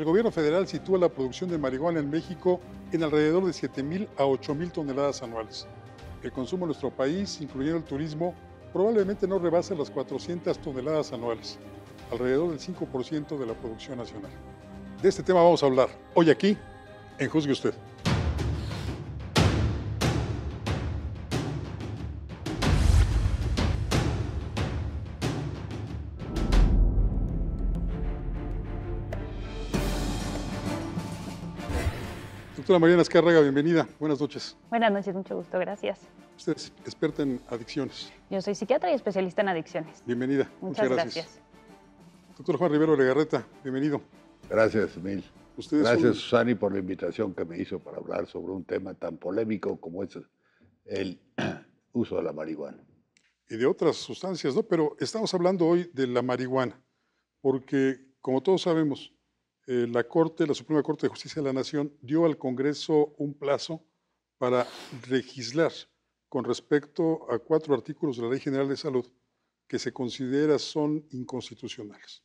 el gobierno federal sitúa la producción de marihuana en México en alrededor de 7.000 a 8.000 toneladas anuales. El consumo en nuestro país, incluyendo el turismo, probablemente no rebasa las 400 toneladas anuales, alrededor del 5% de la producción nacional. De este tema vamos a hablar hoy aquí en Juzgue Usted. Doctora Mariana Escárraga, bienvenida. Buenas noches. Buenas noches, mucho gusto, gracias. Usted es experta en adicciones. Yo soy psiquiatra y especialista en adicciones. Bienvenida. Muchas, gracias. Doctor Juan Rivero Legarreta, bienvenido. Gracias, Mil. gracias, Susani, por la invitación que me hizo para hablar sobre un tema tan polémico como es el uso de la marihuana. Y de otras sustancias, ¿no? Pero estamos hablando hoy de la marihuana, porque, como todos sabemos, eh, la Corte, la Suprema Corte de Justicia de la Nación, dio al Congreso un plazo para legislar con respecto a cuatro artículos de la Ley General de Salud que se considera son inconstitucionales.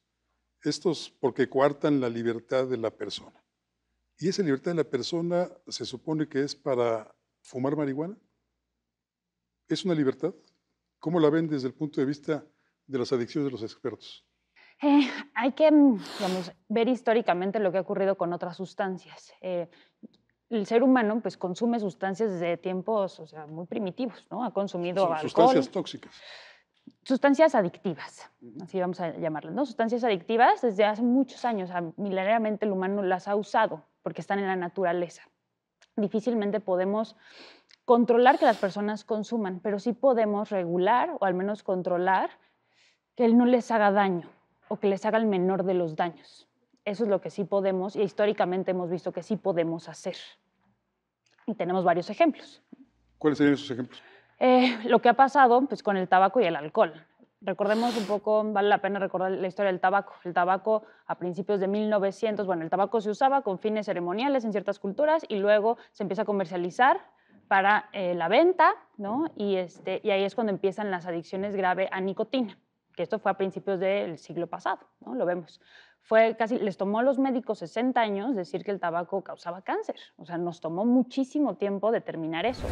Estos porque coartan la libertad de la persona. ¿Y esa libertad de la persona se supone que es para fumar marihuana? ¿Es una libertad? ¿Cómo la ven desde el punto de vista de las adicciones de los expertos? Eh, hay que mm, ver históricamente lo que ha ocurrido con otras sustancias. Eh, el ser humano pues, consume sustancias desde tiempos o sea, muy primitivos, ¿no? Ha consumido alcohol, Sustancias tóxicas. Sustancias adictivas, así vamos a llamarlas, ¿no? Sustancias adictivas desde hace muchos años, milenariamente el humano las ha usado porque están en la naturaleza. Difícilmente podemos controlar que las personas consuman, pero sí podemos regular o al menos controlar que él no les haga daño o que les haga el menor de los daños. Eso es lo que sí podemos y históricamente hemos visto que sí podemos hacer. Y tenemos varios ejemplos. ¿Cuáles serían esos ejemplos? Eh, lo que ha pasado pues, con el tabaco y el alcohol. Recordemos un poco, vale la pena recordar la historia del tabaco. El tabaco a principios de 1900, bueno, el tabaco se usaba con fines ceremoniales en ciertas culturas y luego se empieza a comercializar para eh, la venta, ¿no? Y, este, y ahí es cuando empiezan las adicciones graves a nicotina que esto fue a principios del siglo pasado, ¿no? lo vemos. Fue casi, les tomó a los médicos 60 años decir que el tabaco causaba cáncer. O sea, nos tomó muchísimo tiempo determinar eso.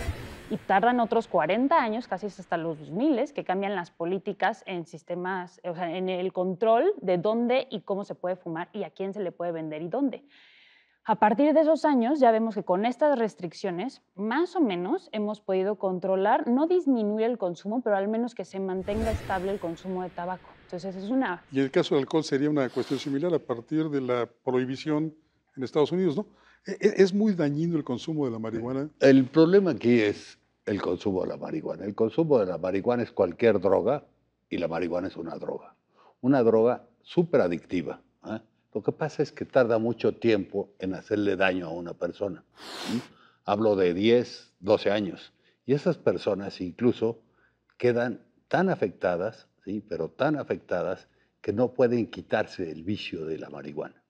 Y tardan otros 40 años, casi hasta los 2000, que cambian las políticas en sistemas, o sea, en el control de dónde y cómo se puede fumar y a quién se le puede vender y dónde. A partir de esos años ya vemos que con estas restricciones, más o menos hemos podido controlar, no disminuir el consumo, pero al menos que se mantenga estable el consumo de tabaco. Entonces es una... Y el caso del alcohol sería una cuestión similar a partir de la prohibición en Estados Unidos, ¿no? E, e, ¿Es muy dañino el consumo de la marihuana? El problema aquí es el consumo de la marihuana. El consumo de la marihuana es cualquier droga y la marihuana es una droga. Una droga súper adictiva. ¿ah? Lo que pasa es que tarda mucho tiempo en hacerle daño a una persona. Hablo de 10, 12 años. Y esas personas incluso quedan tan afectadas, ¿sí? pero tan afectadas, que no pueden quitarse el vicio de la marihuana.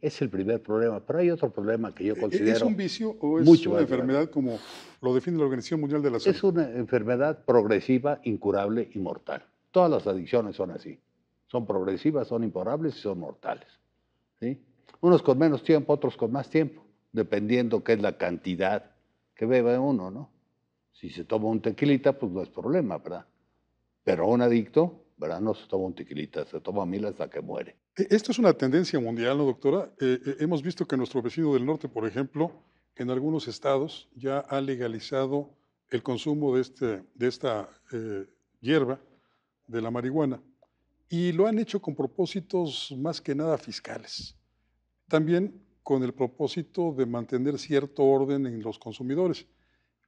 Es el primer problema, pero hay otro problema que yo ¿E-, e-, considero... ¿Es un vicio o es una enfermedad como lo define la Organización Mundial de la Salud? Es una enfermedad progresiva, incurable y mortal. Todas las adicciones son así. Son progresivas, son imporables y son mortales. ¿sí? Unos con menos tiempo, otros con más tiempo, dependiendo qué es la cantidad que beba uno, ¿no? Si se toma un tequilita, pues no es problema, ¿verdad? Pero un adicto, ¿verdad? No se toma un tequilita, se toma mil hasta que muere. E, esto es una tendencia mundial, ¿no, doctora? Eh, eh, hemos visto que nuestro vecino del norte, por ejemplo, en algunos estados ya ha legalizado el consumo de, este, de esta eh, hierba, de la marihuana y lo han hecho con propósitos más que nada fiscales. También con el propósito de mantener cierto orden en los consumidores.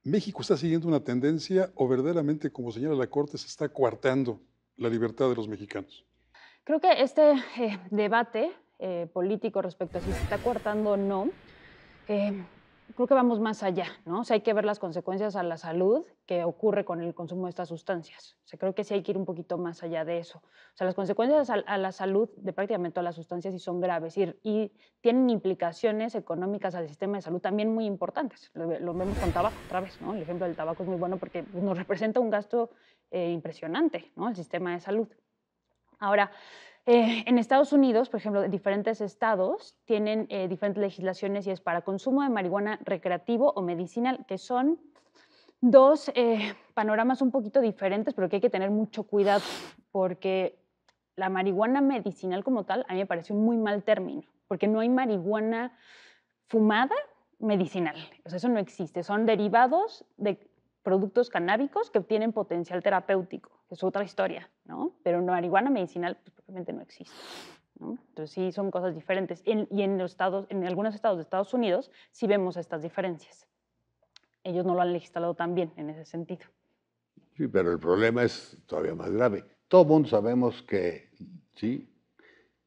México está siguiendo una tendencia o verdaderamente, como señala la Corte, se está coartando la libertad de los mexicanos. Creo que este eh, debate eh, político respecto a si se está coartando o no, eh, creo que vamos más allá, ¿no? O sea, hay que ver las consecuencias a la salud que ocurre con el consumo de estas sustancias. O creo que sí hay que ir un poquito más allá de eso. O sea, las consecuencias a, la salud de prácticamente todas las sustancias sí son graves y, y tienen implicaciones económicas al sistema de salud también muy importantes. Lo, vemos con tabaco otra vez, ¿no? El ejemplo del tabaco es muy bueno porque nos representa un gasto eh, impresionante, ¿no? El sistema de salud. Ahora, eh, en Estados Unidos, por ejemplo, diferentes estados tienen eh, diferentes legislaciones y es para consumo de marihuana recreativo o medicinal, que son dos eh, panoramas un poquito diferentes, pero que hay que tener mucho cuidado, porque la marihuana medicinal como tal a mí me parece un muy mal término, porque no hay marihuana fumada medicinal, o sea, eso no existe, son derivados de productos canábicos que tienen potencial terapéutico, que es otra historia, ¿no? Pero una marihuana medicinal pues, probablemente no existe. Entonces sí son cosas diferentes. y en, los estados, en algunos estados de Estados Unidos sí vemos estas diferencias. Ellos no lo han legislado tan bien en ese sentido. Sí, pero el problema es todavía más grave. Todo el mundo sabemos que sí,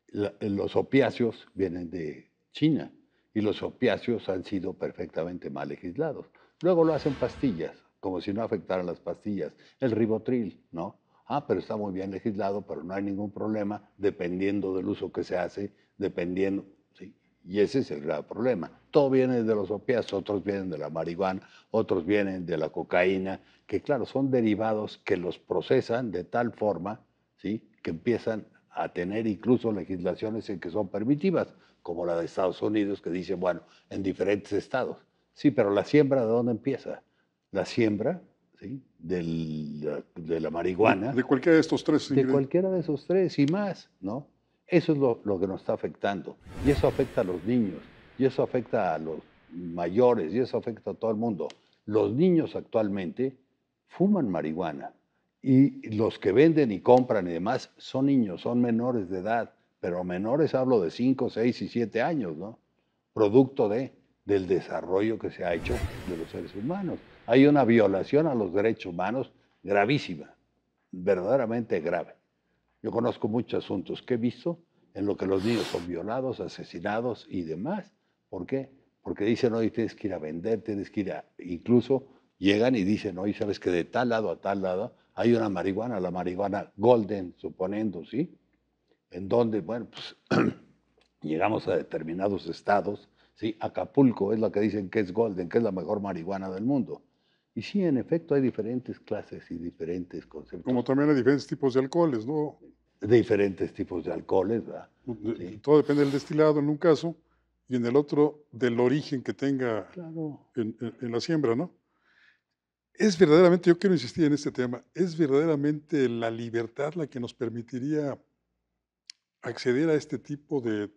los opiáceos vienen de China y los opiáceos han sido perfectamente mal legislados. Luego lo hacen pastillas como si no afectaran las pastillas. El ribotril, ¿no? Ah, pero está muy bien legislado, pero no hay ningún problema dependiendo del uso que se hace, dependiendo. ¿sí? Y ese es el gran problema. Todo viene de los opiáceos, otros vienen de la marihuana, otros vienen de la cocaína, que claro, son derivados que los procesan de tal forma ¿sí? que empiezan a tener incluso legislaciones en que son permitivas, como la de Estados Unidos, que dice, bueno, en diferentes estados. Sí, pero la siembra de dónde empieza? la siembra de la marihuana. De, cualquiera de estos tres. De cualquiera de esos tres y más, ¿no? Eso es lo, que nos está afectando. Y eso afecta a los niños, y eso afecta a los mayores, y eso afecta a todo el mundo. Los niños actualmente fuman marihuana y los que venden y compran y demás son niños, son menores de edad, pero menores hablo de 5, 6 y 7 años, ¿no? Producto de, del desarrollo que se ha hecho de los seres humanos hay una violación a los derechos humanos gravísima, verdaderamente grave. Yo conozco muchos asuntos que he visto en lo que los niños son violados, asesinados y demás. ¿Por qué? Porque dicen, hoy tienes que ir a vender, tienes que ir a... Incluso llegan y dicen, hoy sabes que de tal lado a tal lado hay una marihuana, la marihuana golden, suponiendo, ¿sí? En donde, bueno, pues llegamos a determinados estados, ¿sí? Acapulco es la que dicen que es golden, que es la mejor marihuana del mundo. Y sí, en efecto, hay diferentes clases y diferentes conceptos. Como también hay diferentes tipos de alcoholes, ¿no? De diferentes tipos de alcoholes, ¿verdad? Todo depende del destilado en un caso y en el otro del origen que tenga en, la siembra, ¿no? Es verdaderamente, yo quiero insistir en este tema, es verdaderamente la libertad la que nos permitiría acceder a este tipo de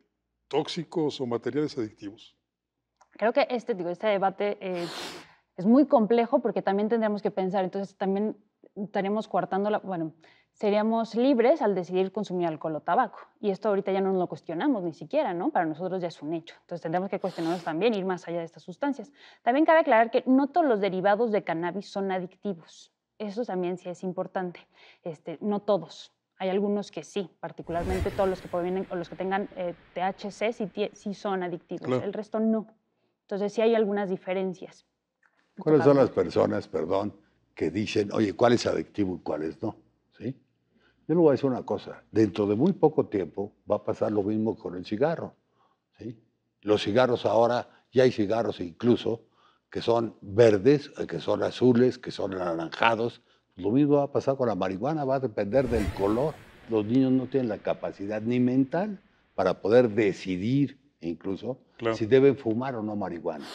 tóxicos o materiales adictivos. Creo que este, digo, este debate... Eh es muy complejo porque también tendríamos que pensar, entonces también estaremos coartando, la, bueno, seríamos libres al decidir consumir alcohol o tabaco. Y esto ahorita ya no nos lo cuestionamos ni siquiera, ¿no? Para nosotros ya es un hecho. Entonces tendremos que cuestionarnos también, ir más allá de estas sustancias. También cabe aclarar que no todos los derivados de cannabis son adictivos. Eso también sí es importante. Este, no todos. Hay algunos que sí, particularmente todos los que provienen o los que tengan eh, THC sí, son adictivos. El resto no. Entonces sí hay algunas diferencias. ¿Cuáles son las personas, perdón, que dicen, oye, cuál es adictivo y cuál es no? ¿Sí? Yo les voy a decir una cosa, dentro de muy poco tiempo va a pasar lo mismo con el cigarro. ¿sí? Los cigarros ahora, ya hay cigarros incluso que son verdes, que son azules, que son anaranjados. Lo mismo va a pasar con la marihuana, va a depender del color. Los niños no tienen la capacidad ni mental para poder decidir incluso si deben fumar o no marihuana.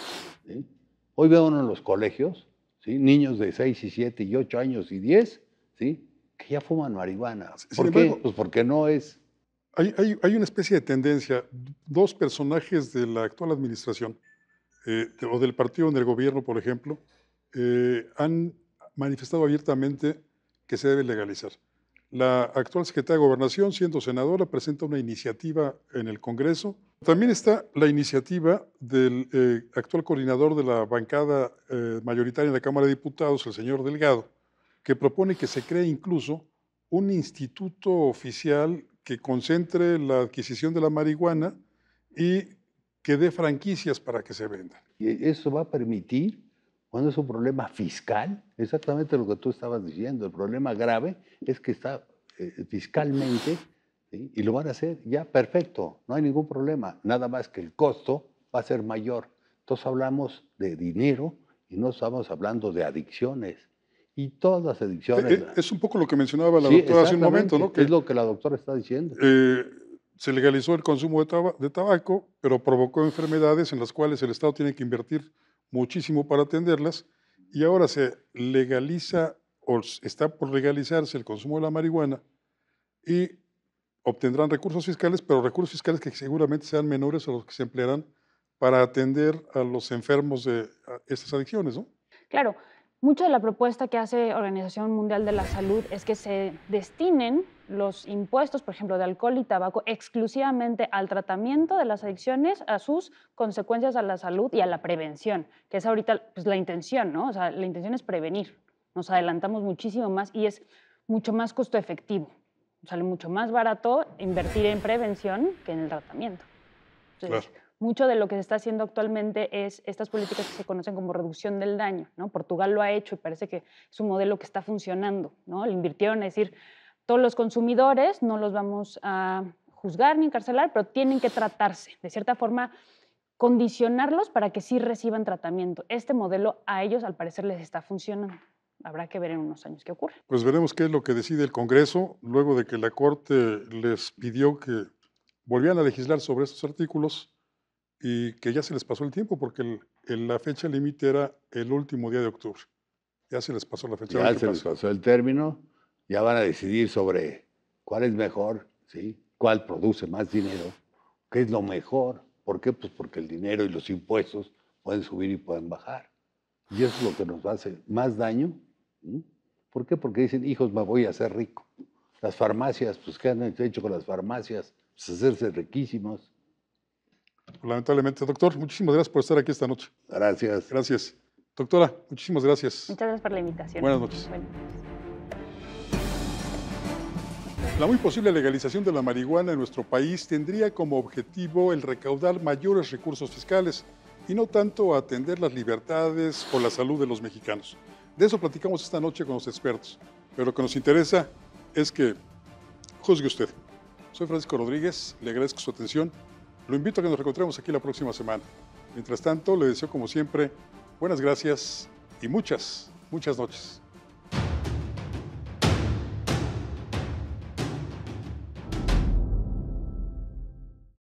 ¿sí? Hoy veo uno en los colegios, ¿sí? niños de 6 y 7 y 8 años y 10, ¿sí? que ya fuman marihuana. ¿Por qué? pues porque no es... Hay, hay, hay, una especie de tendencia. Dos personajes de la actual administración, eh, o del partido en el gobierno, por ejemplo, eh, han manifestado abiertamente que se debe legalizar. La actual secretaria de Gobernación, siendo senadora, presenta una iniciativa en el Congreso también está la iniciativa del eh, actual coordinador de la bancada eh, mayoritaria de la Cámara de Diputados, el señor Delgado, que propone que se cree incluso un instituto oficial que concentre la adquisición de la marihuana y que dé franquicias para que se venda. Y eso va a permitir, cuando es un problema fiscal, exactamente lo que tú estabas diciendo, el problema grave es que está eh, fiscalmente y lo van a hacer, ya perfecto, no hay ningún problema, nada más que el costo va a ser mayor. Entonces hablamos de dinero y no estamos hablando de adicciones. Y todas las adicciones... Eh, eh, es, un poco lo que mencionaba la doctora hace un momento, ¿no? Que es lo que la doctora está diciendo. Eh, se legalizó el consumo de, de, tabaco, pero provocó enfermedades en las cuales el Estado tiene que invertir muchísimo para atenderlas. Y ahora se legaliza o está por legalizarse el consumo de la marihuana y obtendrán recursos fiscales, pero recursos fiscales que seguramente sean menores a los que se emplearán para atender a los enfermos de estas adicciones, ¿no? Claro. Mucha de la propuesta que hace Organización Mundial de la Salud es que se destinen los impuestos, por ejemplo, de alcohol y tabaco, exclusivamente al tratamiento de las adicciones, a sus consecuencias a la salud y a la prevención, que es ahorita pues, la intención, ¿no? O sea, la intención es prevenir. Nos adelantamos muchísimo más y es mucho más costo efectivo sale mucho más barato invertir en prevención que en el tratamiento. Entonces, Mucho de lo que se está haciendo actualmente es estas políticas que se conocen como reducción del daño. ¿no? Portugal lo ha hecho y parece que es un modelo que está funcionando. ¿no? Le invirtieron a decir, todos los consumidores no los vamos a juzgar ni encarcelar, pero tienen que tratarse. De cierta forma, condicionarlos para que sí reciban tratamiento. Este modelo a ellos al parecer les está funcionando habrá que ver en unos años qué ocurre. Pues veremos qué es lo que decide el Congreso luego de que la Corte les pidió que volvieran a legislar sobre estos artículos y que ya se les pasó el tiempo porque el, la fecha límite era el último día de octubre. Ya se les pasó la fecha. Ya se les pasó el término, ya van a decidir sobre cuál es mejor, ¿sí? cuál produce más dinero, qué es lo mejor. ¿Por qué? Pues porque el dinero y los impuestos pueden subir y pueden bajar. Y eso es lo que nos hace más daño ¿Mm? ¿Por qué? Porque dicen, hijos, me voy a hacer rico. Las farmacias, pues, ¿qué han hecho con las farmacias? Pues hacerse riquísimos. Lamentablemente, doctor, muchísimas gracias por estar aquí esta noche. Gracias. Gracias. Doctora, muchísimas gracias. Muchas gracias por la invitación. Buenas noches. Buenas noches. La muy posible legalización de la marihuana en nuestro país tendría como objetivo el recaudar mayores recursos fiscales y no tanto atender las libertades o la salud de los mexicanos. De eso platicamos esta noche con los expertos, pero lo que nos interesa es que juzgue usted. Soy Francisco Rodríguez, le agradezco su atención, lo invito a que nos encontremos aquí la próxima semana. Mientras tanto, le deseo como siempre buenas gracias y muchas, muchas noches.